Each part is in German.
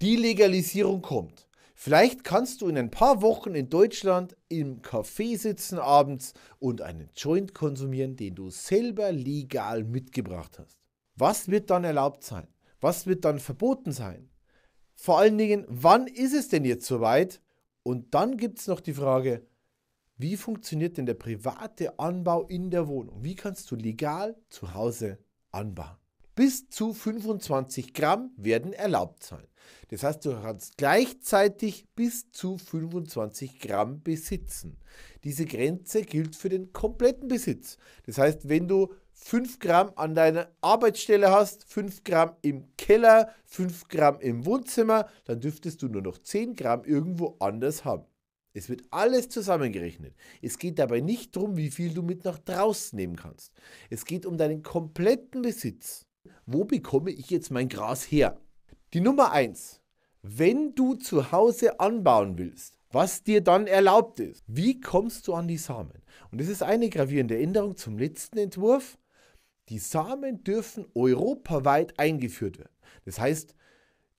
die Legalisierung kommt. Vielleicht kannst du in ein paar Wochen in Deutschland im Café sitzen abends und einen Joint konsumieren, den du selber legal mitgebracht hast. Was wird dann erlaubt sein? Was wird dann verboten sein? Vor allen Dingen, wann ist es denn jetzt soweit? Und dann gibt es noch die Frage, wie funktioniert denn der private Anbau in der Wohnung? Wie kannst du legal zu Hause anbauen? Bis zu 25 Gramm werden erlaubt sein. Das heißt, du kannst gleichzeitig bis zu 25 Gramm besitzen. Diese Grenze gilt für den kompletten Besitz. Das heißt, wenn du 5 Gramm an deiner Arbeitsstelle hast, 5 Gramm im Keller, 5 Gramm im Wohnzimmer, dann dürftest du nur noch 10 Gramm irgendwo anders haben. Es wird alles zusammengerechnet. Es geht dabei nicht darum, wie viel du mit nach draußen nehmen kannst. Es geht um deinen kompletten Besitz wo bekomme ich jetzt mein Gras her? Die Nummer 1. Wenn du zu Hause anbauen willst, was dir dann erlaubt ist, wie kommst du an die Samen? Und das ist eine gravierende Änderung zum letzten Entwurf. Die Samen dürfen europaweit eingeführt werden. Das heißt,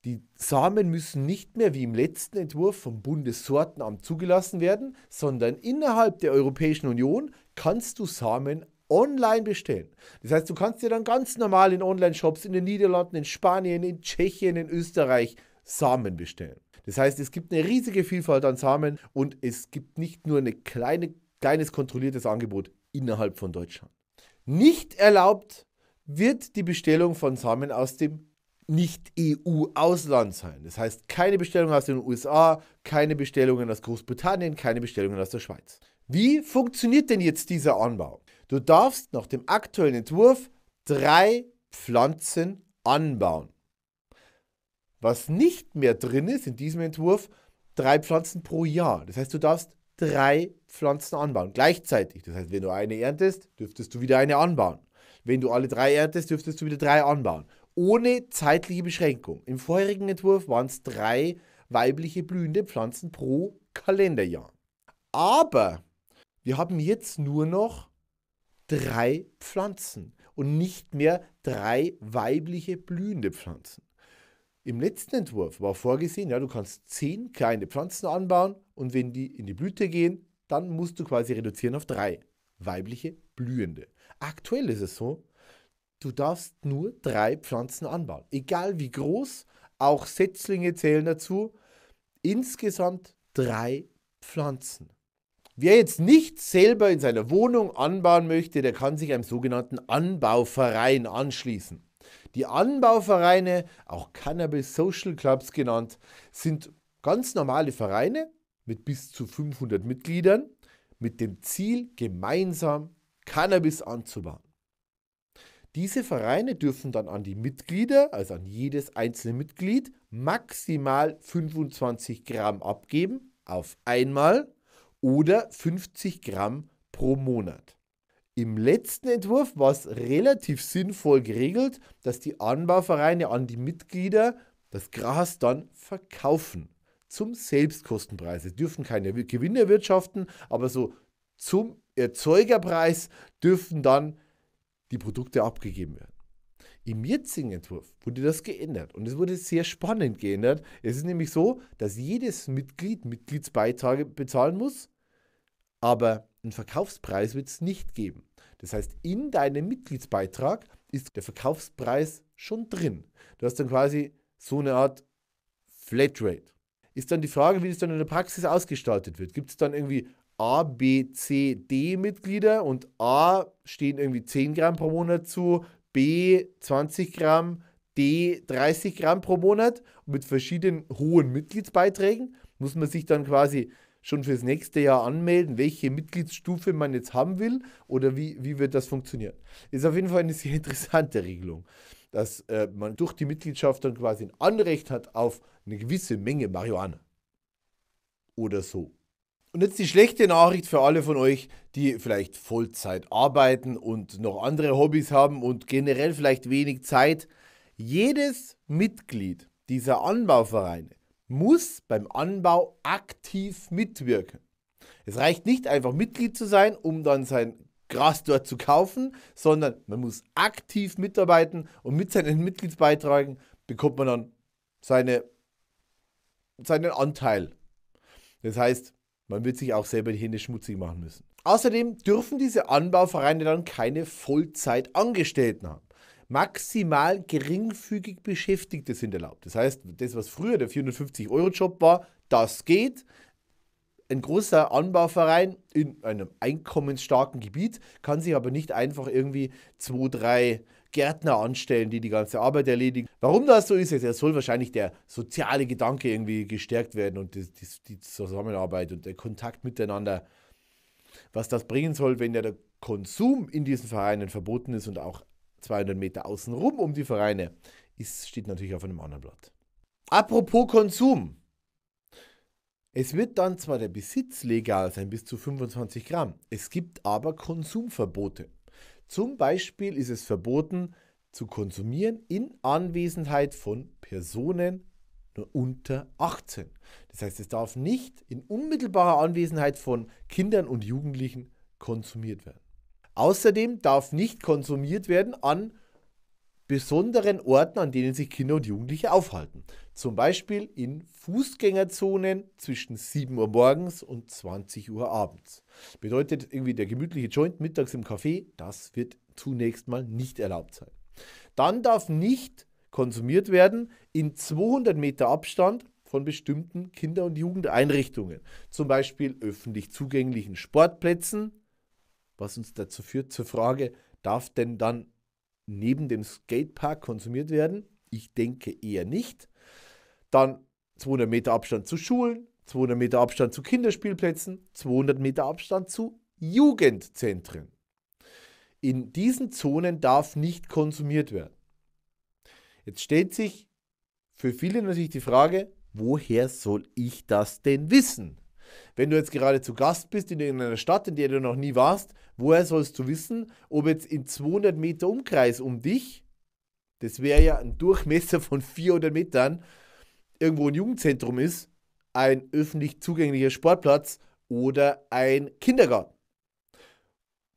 die Samen müssen nicht mehr wie im letzten Entwurf vom Bundessortenamt zugelassen werden, sondern innerhalb der Europäischen Union kannst du Samen online bestellen. Das heißt, du kannst dir dann ganz normal in Online-Shops in den Niederlanden, in Spanien, in Tschechien, in Österreich Samen bestellen. Das heißt, es gibt eine riesige Vielfalt an Samen und es gibt nicht nur ein kleine, kleines kontrolliertes Angebot innerhalb von Deutschland. Nicht erlaubt wird die Bestellung von Samen aus dem nicht-EU-Ausland sein. Das heißt, keine Bestellung aus den USA, keine Bestellungen aus Großbritannien, keine Bestellungen aus der Schweiz. Wie funktioniert denn jetzt dieser Anbau? Du darfst nach dem aktuellen Entwurf drei Pflanzen anbauen. Was nicht mehr drin ist in diesem Entwurf, drei Pflanzen pro Jahr. Das heißt, du darfst drei Pflanzen anbauen gleichzeitig. Das heißt, wenn du eine erntest, dürftest du wieder eine anbauen. Wenn du alle drei erntest, dürftest du wieder drei anbauen. Ohne zeitliche Beschränkung. Im vorherigen Entwurf waren es drei weibliche blühende Pflanzen pro Kalenderjahr. Aber wir haben jetzt nur noch drei Pflanzen und nicht mehr drei weibliche blühende Pflanzen. Im letzten Entwurf war vorgesehen, ja, du kannst zehn kleine Pflanzen anbauen und wenn die in die Blüte gehen, dann musst du quasi reduzieren auf drei weibliche blühende. Aktuell ist es so, du darfst nur drei Pflanzen anbauen, egal wie groß, auch Setzlinge zählen dazu. Insgesamt drei Pflanzen. Wer jetzt nicht selber in seiner Wohnung anbauen möchte, der kann sich einem sogenannten Anbauverein anschließen. Die Anbauvereine, auch Cannabis Social Clubs genannt, sind ganz normale Vereine mit bis zu 500 Mitgliedern mit dem Ziel, gemeinsam Cannabis anzubauen. Diese Vereine dürfen dann an die Mitglieder, also an jedes einzelne Mitglied, maximal 25 Gramm abgeben, auf einmal oder 50 Gramm pro Monat. Im letzten Entwurf war es relativ sinnvoll geregelt, dass die Anbauvereine an die Mitglieder das Gras dann verkaufen. Zum Selbstkostenpreis. Sie dürfen keine Gewinne erwirtschaften, aber so zum Erzeugerpreis dürfen dann die Produkte abgegeben werden. Im jetzigen Entwurf wurde das geändert und es wurde sehr spannend geändert. Es ist nämlich so, dass jedes Mitglied Mitgliedsbeiträge bezahlen muss, aber einen Verkaufspreis wird es nicht geben. Das heißt, in deinem Mitgliedsbeitrag ist der Verkaufspreis schon drin. Du hast dann quasi so eine Art Flatrate. Ist dann die Frage, wie das dann in der Praxis ausgestaltet wird. Gibt es dann irgendwie A, B, C, D Mitglieder und A stehen irgendwie 10 Gramm pro Monat zu, B 20 Gramm, D 30 Gramm pro Monat. mit verschiedenen hohen Mitgliedsbeiträgen muss man sich dann quasi schon fürs nächste Jahr anmelden, welche Mitgliedsstufe man jetzt haben will oder wie, wie wird das funktionieren. Ist auf jeden Fall eine sehr interessante Regelung, dass äh, man durch die Mitgliedschaft dann quasi ein Anrecht hat auf eine gewisse Menge Marihuana. Oder so. Und jetzt die schlechte Nachricht für alle von euch, die vielleicht Vollzeit arbeiten und noch andere Hobbys haben und generell vielleicht wenig Zeit. Jedes Mitglied dieser Anbauvereine muss beim Anbau aktiv mitwirken. Es reicht nicht einfach Mitglied zu sein, um dann sein Gras dort zu kaufen, sondern man muss aktiv mitarbeiten und mit seinen Mitgliedsbeiträgen bekommt man dann seine, seinen Anteil. Das heißt, man wird sich auch selber die Hände schmutzig machen müssen. Außerdem dürfen diese Anbauvereine dann keine Vollzeitangestellten haben. Maximal geringfügig Beschäftigte sind erlaubt. Das heißt, das, was früher der 450-Euro-Job war, das geht. Ein großer Anbauverein in einem einkommensstarken Gebiet kann sich aber nicht einfach irgendwie zwei, drei Gärtner anstellen, die die ganze Arbeit erledigen. Warum das so ist, es soll wahrscheinlich der soziale Gedanke irgendwie gestärkt werden und die, die, die Zusammenarbeit und der Kontakt miteinander. Was das bringen soll, wenn ja der Konsum in diesen Vereinen verboten ist und auch 200 Meter außenrum um die Vereine, ist, steht natürlich auf einem anderen Blatt. Apropos Konsum. Es wird dann zwar der Besitz legal sein bis zu 25 Gramm, es gibt aber Konsumverbote. Zum Beispiel ist es verboten zu konsumieren in Anwesenheit von Personen nur unter 18. Das heißt, es darf nicht in unmittelbarer Anwesenheit von Kindern und Jugendlichen konsumiert werden. Außerdem darf nicht konsumiert werden an besonderen Orten, an denen sich Kinder und Jugendliche aufhalten. Zum Beispiel in Fußgängerzonen zwischen 7 Uhr morgens und 20 Uhr abends. Bedeutet irgendwie der gemütliche Joint mittags im Café, das wird zunächst mal nicht erlaubt sein. Dann darf nicht konsumiert werden in 200 Meter Abstand von bestimmten Kinder- und Jugendeinrichtungen, zum Beispiel öffentlich zugänglichen Sportplätzen, was uns dazu führt zur Frage, darf denn dann neben dem Skatepark konsumiert werden? Ich denke eher nicht. Dann 200 Meter Abstand zu Schulen, 200 Meter Abstand zu Kinderspielplätzen, 200 Meter Abstand zu Jugendzentren. In diesen Zonen darf nicht konsumiert werden. Jetzt stellt sich für viele natürlich die Frage, woher soll ich das denn wissen? Wenn du jetzt gerade zu Gast bist in einer Stadt, in der du noch nie warst, woher sollst du wissen, ob jetzt in 200 Meter Umkreis um dich, das wäre ja ein Durchmesser von 400 Metern, irgendwo ein Jugendzentrum ist, ein öffentlich zugänglicher Sportplatz oder ein Kindergarten.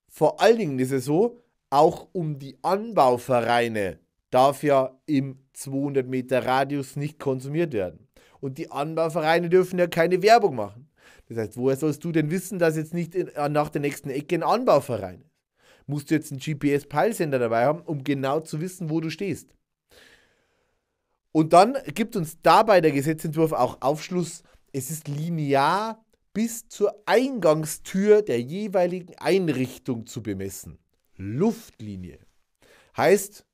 Vor allen Dingen ist es so, auch um die Anbauvereine darf ja im 200 Meter Radius nicht konsumiert werden. Und die Anbauvereine dürfen ja keine Werbung machen. Das heißt, woher sollst du denn wissen, dass jetzt nicht äh, nach der nächsten Ecke ein Anbauverein ist? Musst du jetzt einen GPS-Peilsender dabei haben, um genau zu wissen, wo du stehst. Und dann gibt uns dabei der Gesetzentwurf auch Aufschluss, es ist linear bis zur Eingangstür der jeweiligen Einrichtung zu bemessen. Luftlinie. Heißt,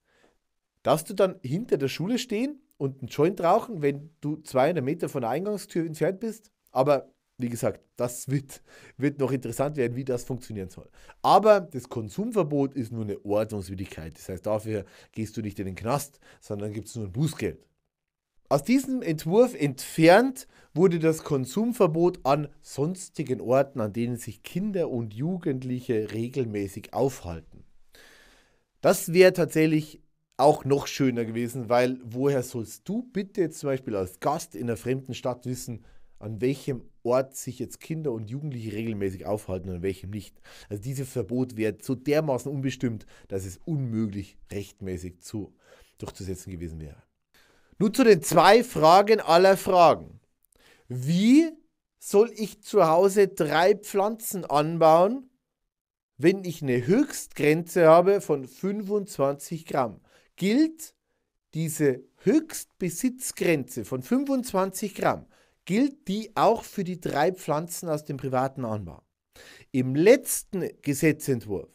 darfst du dann hinter der Schule stehen und einen Joint rauchen, wenn du 200 Meter von der Eingangstür entfernt bist, aber wie gesagt, das wird, wird noch interessant werden, wie das funktionieren soll. Aber das Konsumverbot ist nur eine Ordnungswidrigkeit. Das heißt, dafür gehst du nicht in den Knast, sondern gibt es nur ein Bußgeld. Aus diesem Entwurf entfernt wurde das Konsumverbot an sonstigen Orten, an denen sich Kinder und Jugendliche regelmäßig aufhalten. Das wäre tatsächlich auch noch schöner gewesen, weil woher sollst du bitte zum Beispiel als Gast in einer fremden Stadt wissen, an welchem Ort sich jetzt Kinder und Jugendliche regelmäßig aufhalten und an welchem nicht. Also dieses Verbot wäre so dermaßen unbestimmt, dass es unmöglich rechtmäßig zu, durchzusetzen gewesen wäre. Nun zu den zwei Fragen aller Fragen. Wie soll ich zu Hause drei Pflanzen anbauen, wenn ich eine Höchstgrenze habe von 25 Gramm? Gilt diese Höchstbesitzgrenze von 25 Gramm gilt die auch für die drei Pflanzen aus dem privaten Anbau. Im letzten Gesetzentwurf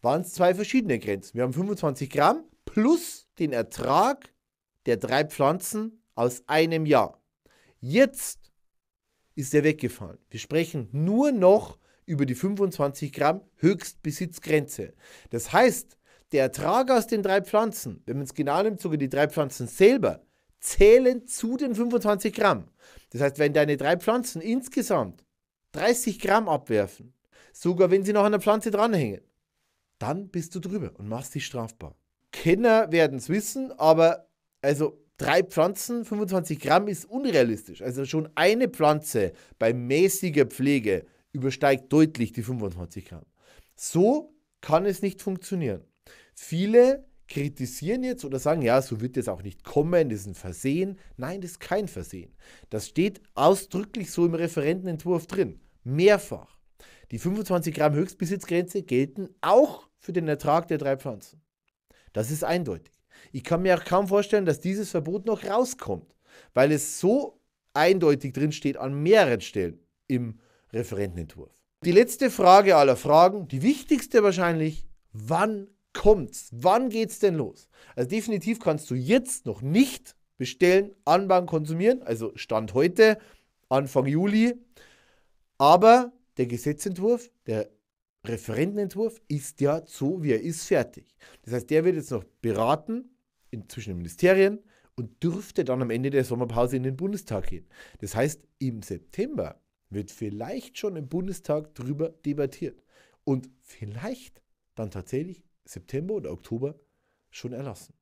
waren es zwei verschiedene Grenzen. Wir haben 25 Gramm plus den Ertrag der drei Pflanzen aus einem Jahr. Jetzt ist er weggefallen. Wir sprechen nur noch über die 25 Gramm Höchstbesitzgrenze. Das heißt, der Ertrag aus den drei Pflanzen, wenn man es genau nimmt, sogar die drei Pflanzen selber, zählen zu den 25 Gramm. Das heißt, wenn deine drei Pflanzen insgesamt 30 Gramm abwerfen, sogar wenn sie noch an der Pflanze dranhängen, dann bist du drüber und machst dich strafbar. Kenner werden es wissen, aber also drei Pflanzen, 25 Gramm ist unrealistisch. Also schon eine Pflanze bei mäßiger Pflege übersteigt deutlich die 25 Gramm. So kann es nicht funktionieren. Viele kritisieren jetzt oder sagen, ja, so wird es auch nicht kommen, das ist ein Versehen. Nein, das ist kein Versehen. Das steht ausdrücklich so im Referentenentwurf drin. Mehrfach. Die 25 Gramm Höchstbesitzgrenze gelten auch für den Ertrag der drei Pflanzen. Das ist eindeutig. Ich kann mir auch kaum vorstellen, dass dieses Verbot noch rauskommt, weil es so eindeutig drin steht an mehreren Stellen im Referentenentwurf. Die letzte Frage aller Fragen, die wichtigste wahrscheinlich, wann kommt's? Wann geht's denn los? Also definitiv kannst du jetzt noch nicht bestellen, anbauen, konsumieren, also Stand heute, Anfang Juli. Aber der Gesetzentwurf, der Referentenentwurf ist ja so, wie er ist, fertig. Das heißt, der wird jetzt noch beraten zwischen den Ministerien und dürfte dann am Ende der Sommerpause in den Bundestag gehen. Das heißt, im September wird vielleicht schon im Bundestag drüber debattiert und vielleicht dann tatsächlich September oder Oktober schon erlassen.